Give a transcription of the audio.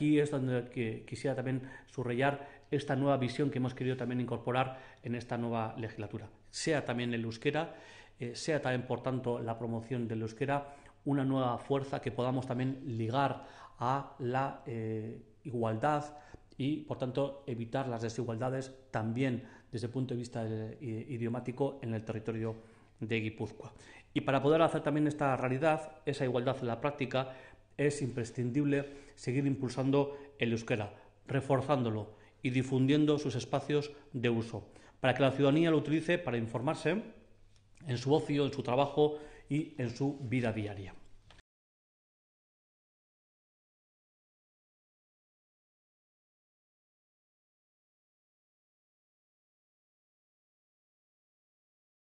aquí es donde quisiera también subrayar esta nueva visión que hemos querido también incorporar en esta nueva legislatura. Sea también el euskera, eh, sea también, por tanto, la promoción del euskera, una nueva fuerza que podamos también ligar a la eh, igualdad y, por tanto, evitar las desigualdades también desde el punto de vista eh, idiomático en el territorio de Guipúzcoa. Y para poder hacer también esta realidad, esa igualdad en la práctica, es imprescindible seguir impulsando el euskera, reforzándolo y difundiendo sus espacios de uso, para que la ciudadanía lo utilice para informarse en su ocio, en su trabajo y en su vida diaria.